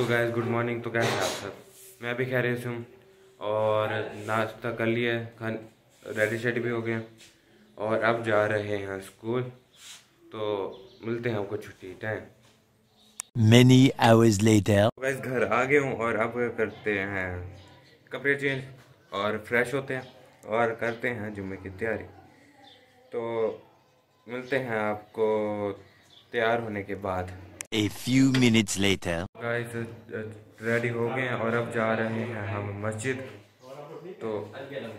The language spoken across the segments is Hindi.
हेलो गाइस गुड मॉर्निंग तो कैसे आप सब मैं भी खैर हूँ और नाश्ता कर लिया खान रेडी शेडी भी हो गया और अब जा रहे हैं स्कूल तो मिलते हैं आपको छुट्टी time many hours later guys घर आ गए हूँ और अब करते हैं कपड़े चेंज और फ्रेश होते हैं और करते हैं जुम्मे की तैयारी तो मिलते हैं आपको तैयार होने के बाद A few minutes later. Guys, uh, uh, ready हो गए और अब जा रहे हैं हम मस्जिद तो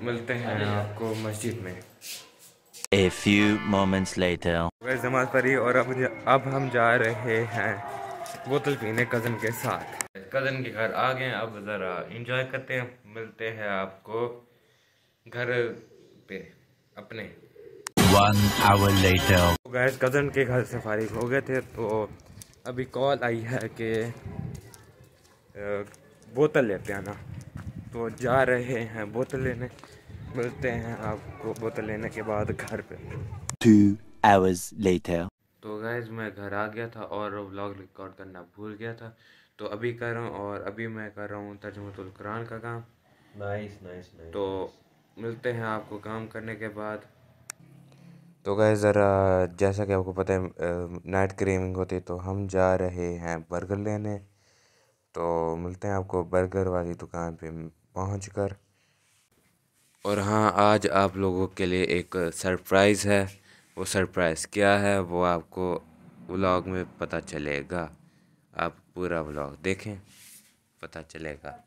मिलते हैं आपको मस्जिद में A few moments later. Guys, नमाज पढ़ी और अब अब हम जा रहे हैं बोतल पीने कज़न के साथ कज़न के घर आ गए अब ज़रा इंजॉय करते हैं मिलते हैं आपको घर पे अपने One hour later. गैस तो कज़न के घर से फारिग हो गए थे तो अभी कॉल आई है कि बोतल लेते आना तो जा रहे हैं बोतल लेने मिलते हैं आपको बोतल लेने के बाद घर पे टू आवर्स लेटर तो गैज मैं घर आ गया था और व्लॉग रिकॉर्ड करना भूल गया था तो अभी कर रहा हूँ और अभी मैं कर रहा हूँ तर्जमतुल कुरान का काम नाइस नाइस तो मिलते हैं आपको काम करने के बाद तो गए ज़रा जैसा कि आपको पता है नाइट क्रीमिंग होती है तो हम जा रहे हैं बर्गर लेने तो मिलते हैं आपको बर्गर वाली दुकान पे पहुँच कर और हाँ आज आप लोगों के लिए एक सरप्राइज़ है वो सरप्राइज़ क्या है वो आपको व्लॉग में पता चलेगा आप पूरा व्लॉग देखें पता चलेगा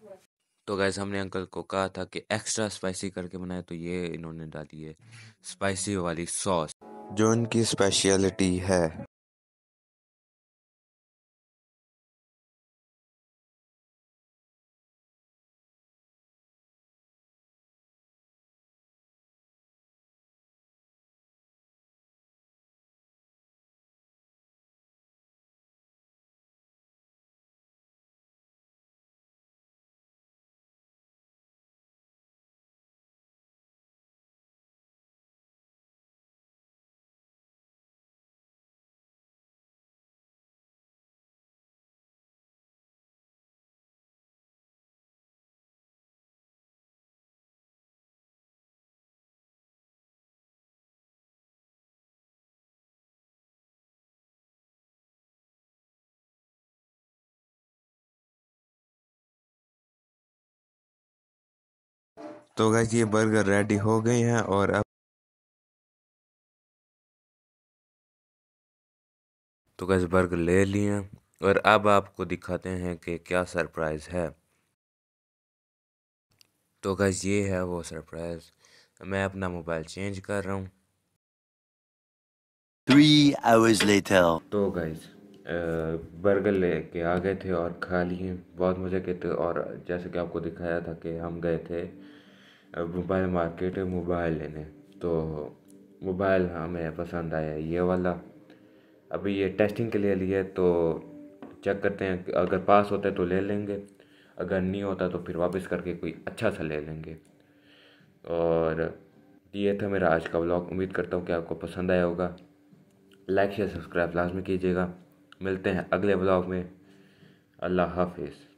तो गैस हमने अंकल को कहा था कि एक्स्ट्रा स्पाइसी करके बनाए तो ये इन्होंने डाली है स्पाइसी हम्म। वाली सॉस जो इनकी स्पेशलिटी है तो गैस ये बर्गर रेडी हो गए हैं और अब तो गैस बर्गर ले लिए और अब आपको दिखाते हैं कि क्या सरप्राइज़ है तो गैस ये है वो सरप्राइज़ मैं अपना मोबाइल चेंज कर रहा हूँ तो गैस बर्गर ले के आ गए थे और खा लिए बहुत मज़े के थे और जैसे कि आपको दिखाया था कि हम गए थे मोबाइल मार्केट मोबाइल लेने तो मोबाइल हमें हाँ, पसंद आया ये वाला अभी ये टेस्टिंग के लिए लिए तो चेक करते हैं अगर पास होता है तो ले लेंगे अगर नहीं होता तो फिर वापस करके कोई अच्छा सा ले लेंगे और ये था मेरा आज का ब्लॉग उम्मीद करता हूँ कि आपको पसंद आया होगा लाइक शेयर सब्सक्राइब लाजमी कीजिएगा मिलते हैं अगले ब्लॉग में अल्लाह हाफिज़